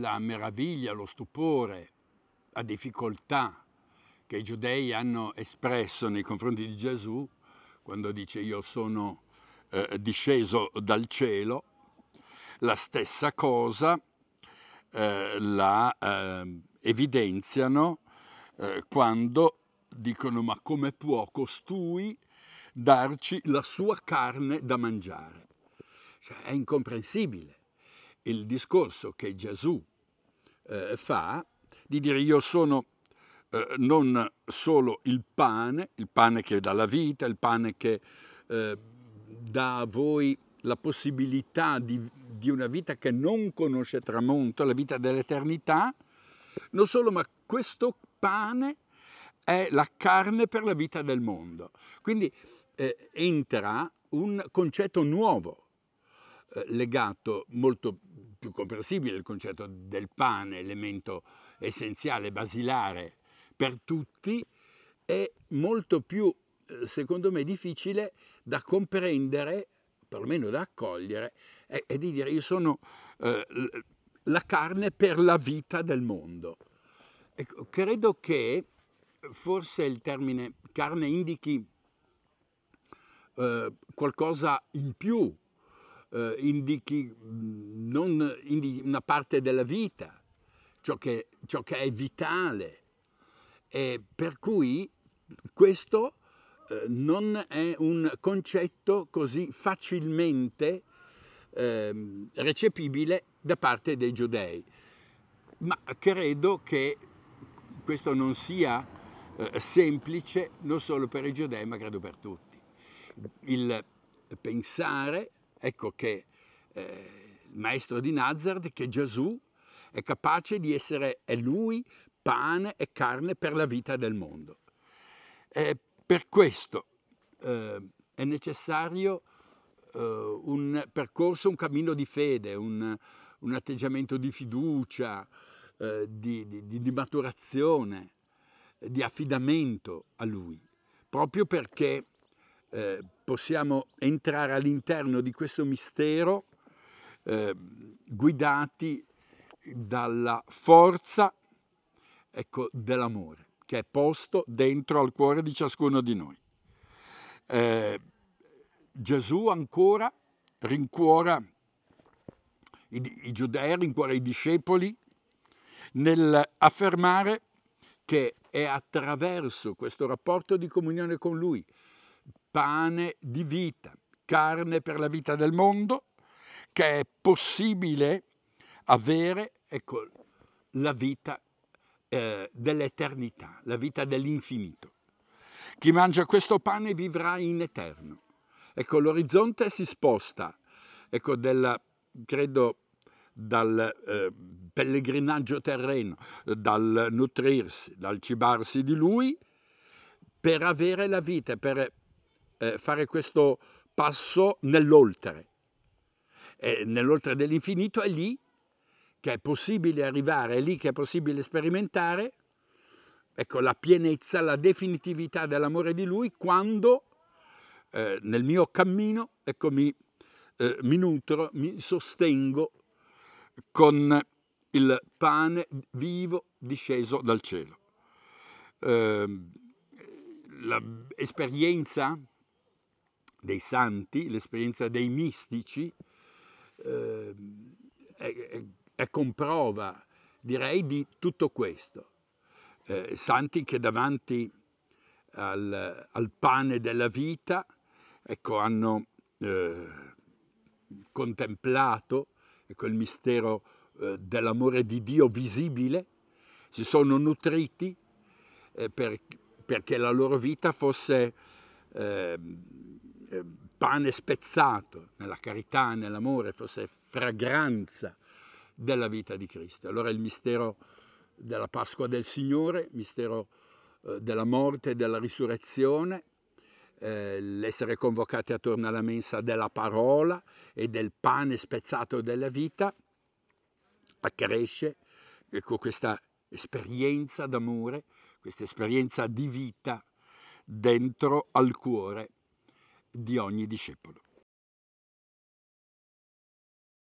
la meraviglia, lo stupore, la difficoltà che i giudei hanno espresso nei confronti di Gesù quando dice io sono eh, disceso dal cielo, la stessa cosa eh, la eh, evidenziano eh, quando dicono ma come può costui darci la sua carne da mangiare? Cioè, è incomprensibile il discorso che Gesù eh, fa, di dire io sono eh, non solo il pane, il pane che dà la vita, il pane che eh, dà a voi la possibilità di, di una vita che non conosce tramonto, la vita dell'eternità, non solo, ma questo pane è la carne per la vita del mondo. Quindi eh, entra un concetto nuovo, eh, legato molto più comprensibile il concetto del pane, elemento essenziale, basilare per tutti, è molto più, eh, secondo me, difficile da comprendere, perlomeno da accogliere, e, è di dire io sono eh, la carne per la vita del mondo. Ecco, credo che forse il termine carne indichi eh, qualcosa in più, eh, indichi mh, non una parte della vita, ciò che, ciò che è vitale. E per cui questo eh, non è un concetto così facilmente eh, recepibile da parte dei giudei. Ma credo che questo non sia eh, semplice non solo per i giudei, ma credo per tutti. Il pensare, ecco che eh, il maestro di Nazareth, che Gesù è capace di essere, è lui, pane e carne per la vita del mondo. E per questo eh, è necessario eh, un percorso, un cammino di fede, un, un atteggiamento di fiducia, eh, di, di, di maturazione, di affidamento a lui, proprio perché eh, possiamo entrare all'interno di questo mistero Ehm, guidati dalla forza ecco, dell'amore che è posto dentro al cuore di ciascuno di noi. Eh, Gesù ancora rincuora i, i giudei, rincuora i discepoli nel affermare che è attraverso questo rapporto di comunione con Lui, pane di vita, carne per la vita del mondo, che è possibile avere ecco, la vita eh, dell'eternità, la vita dell'infinito. Chi mangia questo pane vivrà in eterno. Ecco, l'orizzonte si sposta, ecco, della, credo, dal eh, pellegrinaggio terreno, dal nutrirsi, dal cibarsi di lui, per avere la vita, per eh, fare questo passo nell'oltre, eh, nell'oltre dell'infinito, è lì che è possibile arrivare, è lì che è possibile sperimentare ecco, la pienezza, la definitività dell'amore di Lui quando eh, nel mio cammino ecco, mi, eh, mi nutro, mi sostengo con il pane vivo disceso dal cielo. Eh, l'esperienza dei santi, l'esperienza dei mistici, eh, è, è, comprova, direi, di tutto questo. Eh, santi che davanti al, al, pane della vita ecco, hanno eh, contemplato ecco, il mistero eh, dell'amore di Dio visibile, si sono nutriti eh, per, perché la loro vita fosse Ehm, eh, pane spezzato, nella carità, nell'amore, fosse fragranza della vita di Cristo. Allora il mistero della Pasqua del Signore, mistero eh, della morte e della risurrezione, eh, l'essere convocati attorno alla mensa della parola e del pane spezzato della vita, accresce ecco, questa esperienza d'amore, questa esperienza di vita dentro al cuore di ogni discepolo.